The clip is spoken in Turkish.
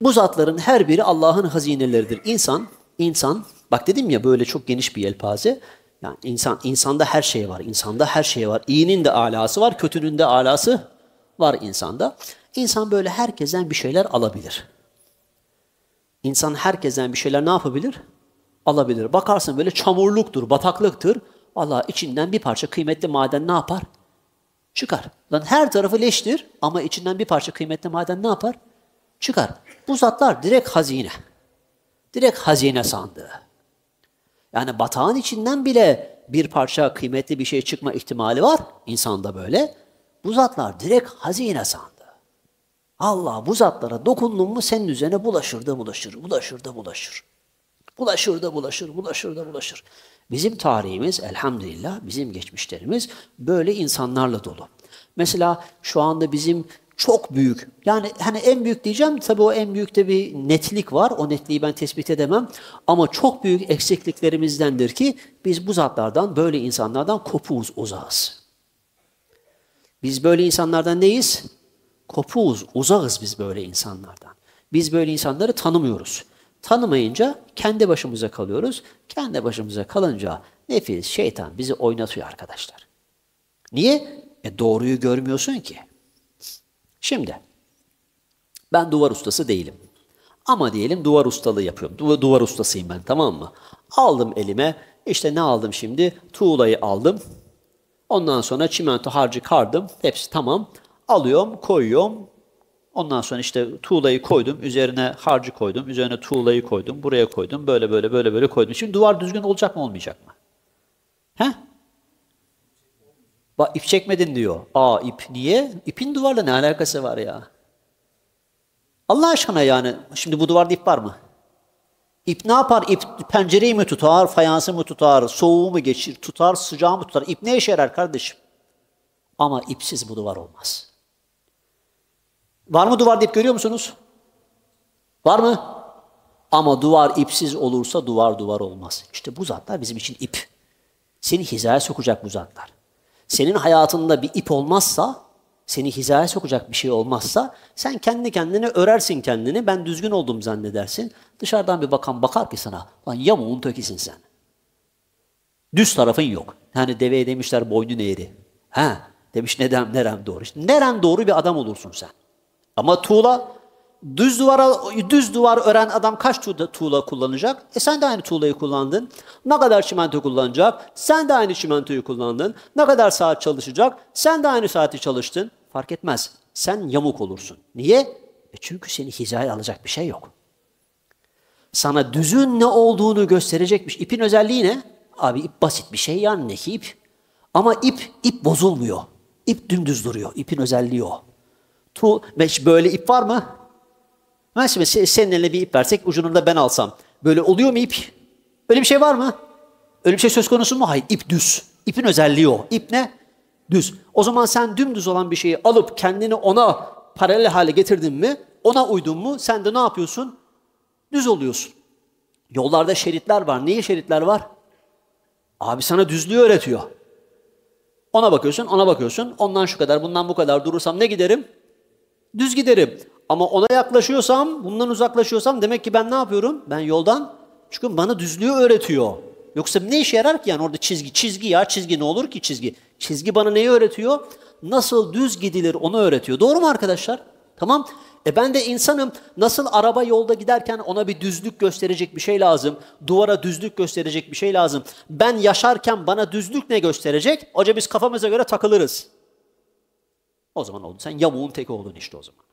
Bu zatların her biri Allah'ın hazineleridir. İnsan, insan, bak dedim ya böyle çok geniş bir yelpaze. Yani insan, insanda her şey var. İnsanda her şey var. İyinin de alası var, kötünün de alası var insanda. İnsan böyle herkesten bir şeyler alabilir. İnsan herkesten bir şeyler ne yapabilir? Alabilir. Bakarsın böyle çamurluktur, bataklıktır. Allah içinden bir parça kıymetli maden ne yapar? Çıkar. Lan her tarafı leştir ama içinden bir parça kıymetli maden ne yapar? Çıkar. Bu zatlar direkt hazine. Direkt hazine sandığı. Yani batağın içinden bile bir parça kıymetli bir şey çıkma ihtimali var insanda böyle. Bu zatlar direkt hazine sandı. Allah bu zatlara dokundun mu senin üzerine bulaşır da bulaşır, bulaşır da bulaşır. Bulaşır da bulaşır, bulaşır da bulaşır. Bizim tarihimiz elhamdülillah, bizim geçmişlerimiz böyle insanlarla dolu. Mesela şu anda bizim çok büyük. Yani hani en büyük diyeceğim tabii o en büyükte bir netlik var. O netliği ben tespit edemem. Ama çok büyük eksikliklerimizdendir ki biz bu zatlardan böyle insanlardan kopuğuz uzağız. Biz böyle insanlardan neyiz? Kopuğuz, uzağız biz böyle insanlardan. Biz böyle insanları tanımıyoruz. Tanımayınca kendi başımıza kalıyoruz. Kendi başımıza kalınca nefis, şeytan bizi oynatıyor arkadaşlar. Niye? E doğruyu görmüyorsun ki. Şimdi ben duvar ustası değilim. Ama diyelim duvar ustalığı yapıyorum. Du duvar ustasıyım ben tamam mı? Aldım elime İşte ne aldım şimdi? Tuğlayı aldım. Ondan sonra çimento harcı kardım. Hepsi tamam. Alıyorum, koyuyorum. Ondan sonra işte tuğlayı koydum, üzerine harcı koydum, üzerine tuğlayı koydum, buraya koydum, böyle böyle böyle böyle koydum. Şimdi duvar düzgün olacak mı olmayacak mı? He? Bak ip çekmedin diyor. Aa ip niye? İpin duvarla ne alakası var ya? Allah aşkına yani şimdi bu duvarda ip var mı? İp ne yapar? İp pencereyi mi tutar, fayansı mı tutar, soğuğu mu geçir, tutar, sıcağı mı tutar? İp ne işe yarar kardeşim? Ama ipsiz bu duvar olmaz. Var mı duvarda ip görüyor musunuz? Var mı? Ama duvar ipsiz olursa duvar duvar olmaz. İşte bu zatlar bizim için ip. Seni hizaya sokacak bu zatlar senin hayatında bir ip olmazsa, seni hizaya sokacak bir şey olmazsa sen kendi kendine örersin kendini. Ben düzgün oldum zannedersin. Dışarıdan bir bakan bakar ki sana lan yamuğun tökisin sen. Düz tarafın yok. Yani deveye demişler boynu eğri. Ha demiş nedem nerem doğru. İşte nerem doğru bir adam olursun sen. Ama tuğla Düz duvara düz duvar ören adam kaç tuğla, kullanacak? E sen de aynı tuğlayı kullandın. Ne kadar çimento kullanacak? Sen de aynı çimentoyu kullandın. Ne kadar saat çalışacak? Sen de aynı saati çalıştın. Fark etmez. Sen yamuk olursun. Niye? E çünkü seni hizaya alacak bir şey yok. Sana düzün ne olduğunu gösterecekmiş. İpin özelliği ne? Abi ip basit bir şey yani ne ki ip? Ama ip, ip bozulmuyor. İp dümdüz duruyor. İpin özelliği o. Tu, böyle ip var mı? Mesela şimdi senin eline bir ip versek ucununda ben alsam. Böyle oluyor mu ip? Öyle bir şey var mı? Öyle bir şey söz konusu mu? Hayır. ip düz. İpin özelliği o. İp ne? Düz. O zaman sen dümdüz olan bir şeyi alıp kendini ona paralel hale getirdin mi? Ona uydun mu? Sen de ne yapıyorsun? Düz oluyorsun. Yollarda şeritler var. Niye şeritler var? Abi sana düzlüğü öğretiyor. Ona bakıyorsun, ona bakıyorsun. Ondan şu kadar, bundan bu kadar durursam ne giderim? Düz giderim. Ama ona yaklaşıyorsam, bundan uzaklaşıyorsam demek ki ben ne yapıyorum? Ben yoldan çünkü bana düzlüğü öğretiyor. Yoksa ne işe yarar ki yani orada çizgi? Çizgi ya çizgi ne olur ki çizgi? Çizgi bana neyi öğretiyor? Nasıl düz gidilir onu öğretiyor. Doğru mu arkadaşlar? Tamam. E ben de insanım. Nasıl araba yolda giderken ona bir düzlük gösterecek bir şey lazım. Duvara düzlük gösterecek bir şey lazım. Ben yaşarken bana düzlük ne gösterecek? Hoca biz kafamıza göre takılırız. O zaman oldu. Sen yamuğun teki oldun işte o zaman.